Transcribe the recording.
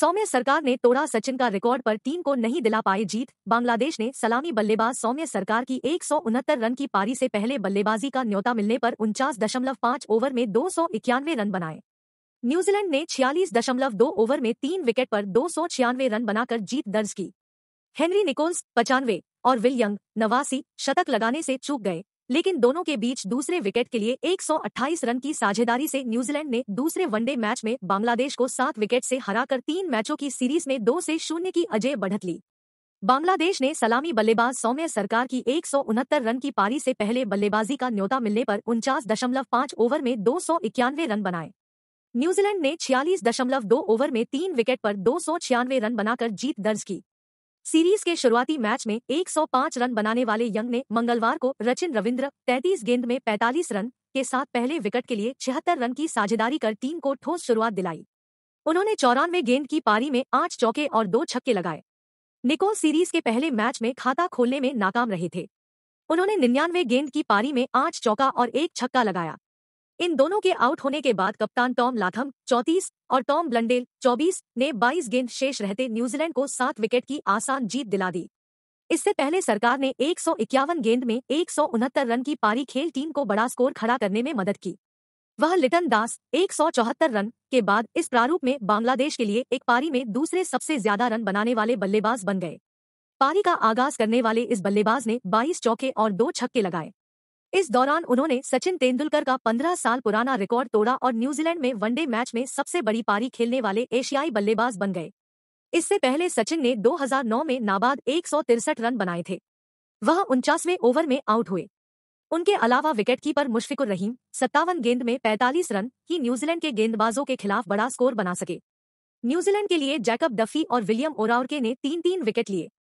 सौम्य सरकार ने तोड़ा सचिन का रिकॉर्ड पर टीम को नहीं दिला पाए जीत बांग्लादेश ने सलामी बल्लेबाज सौम्य सरकार की एक रन की पारी से पहले बल्लेबाजी का न्योता मिलने पर उनचास ओवर में दो रन बनाए न्यूजीलैंड ने छियालीस ओवर में तीन विकेट पर दो रन बनाकर जीत दर्ज की हेनरी निकोल्स पचानवे और विलियंग नवासी शतक लगाने से चूक गए लेकिन दोनों के बीच दूसरे विकेट के लिए 128 रन की साझेदारी से न्यूजीलैंड ने दूसरे वनडे मैच में बांग्लादेश को सात विकेट से हराकर तीन मैचों की सीरीज में दो से शून्य की अजय बढ़त ली बांग्लादेश ने सलामी बल्लेबाज सौम्य सरकार की एक रन की पारी से पहले बल्लेबाजी का न्योता मिलने पर उनचास ओवर में दो रन बनाए न्यूजीलैंड ने छियालीस दशमलव दो ओवर में तीन विकेट पर दो रन बनाकर जीत दर्ज की सीरीज के शुरुआती मैच में 105 रन बनाने वाले यंग ने मंगलवार को रचिन रविंद्र 33 गेंद में 45 रन के साथ पहले विकेट के लिए छिहत्तर रन की साझेदारी कर टीम को ठोस शुरुआत दिलाई उन्होंने चौरानवे गेंद की पारी में आठ चौके और दो छक्के लगाए निकोल सीरीज के पहले मैच में खाता खोलने में नाकाम रहे थे उन्होंने निन्यानवे गेंद की पारी में आठ चौका और एक छक्का लगाया इन दोनों के आउट होने के बाद कप्तान टॉम लाथम चौतीस और टॉम ब्लंडेल चौबीस ने बाईस गेंद शेष रहते न्यूजीलैंड को सात विकेट की आसान जीत दिला दी इससे पहले सरकार ने एक गेंद में एक रन की पारी खेल टीम को बड़ा स्कोर खड़ा करने में मदद की वह लिटन दास एक रन के बाद इस प्रारूप में बांग्लादेश के लिए एक पारी में दूसरे सबसे ज्यादा रन बनाने वाले बल्लेबाज बन गए पारी का आगाज करने वाले इस बल्लेबाज ने 22 चौके और दो छक्के लगाए इस दौरान उन्होंने सचिन तेंदुलकर का 15 साल पुराना रिकॉर्ड तोड़ा और न्यूजीलैंड में वनडे मैच में सबसे बड़ी पारी खेलने वाले एशियाई बल्लेबाज बन गए इससे पहले सचिन ने 2009 में नाबाद एक रन बनाए थे वह उनचासवें ओवर में आउट हुए उनके अलावा विकेटकीपर मुशफिकुर रहीम सत्तावन गेंद में 45 रन ही न्यूजीलैंड के गेंदबाजों के खिलाफ बड़ा स्कोर बना सके न्यूजीलैंड के लिए जैकब डफी और विलियम ओरावके ने तीन तीन विकेट लिए